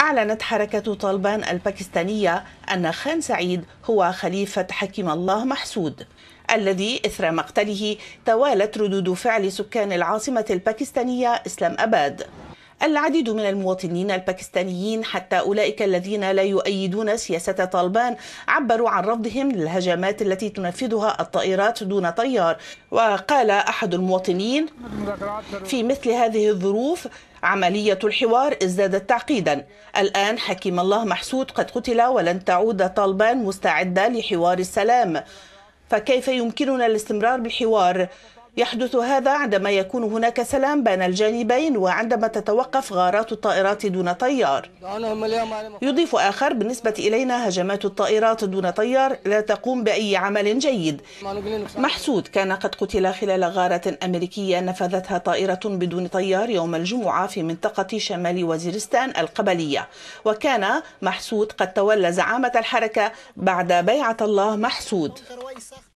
أعلنت حركة طالبان الباكستانية أن خان سعيد هو خليفة حكيم الله محسود الذي إثر مقتله توالت ردود فعل سكان العاصمة الباكستانية إسلام أباد العديد من المواطنين الباكستانيين حتى أولئك الذين لا يؤيدون سياسة طالبان عبروا عن رفضهم للهجمات التي تنفذها الطائرات دون طيار وقال أحد المواطنين في مثل هذه الظروف عملية الحوار ازدادت تعقيدا الآن حكيم الله محسود قد قتل ولن تعود طالبان مستعدة لحوار السلام فكيف يمكننا الاستمرار بالحوار يحدث هذا عندما يكون هناك سلام بين الجانبين وعندما تتوقف غارات الطائرات دون طيار يضيف آخر بالنسبة إلينا هجمات الطائرات دون طيار لا تقوم بأي عمل جيد محسود كان قد قتل خلال غارة أمريكية نفذتها طائرة بدون طيار يوم الجمعة في منطقة شمال وزيرستان القبلية وكان محسود قد تولى زعامة الحركة بعد بيعة الله محسود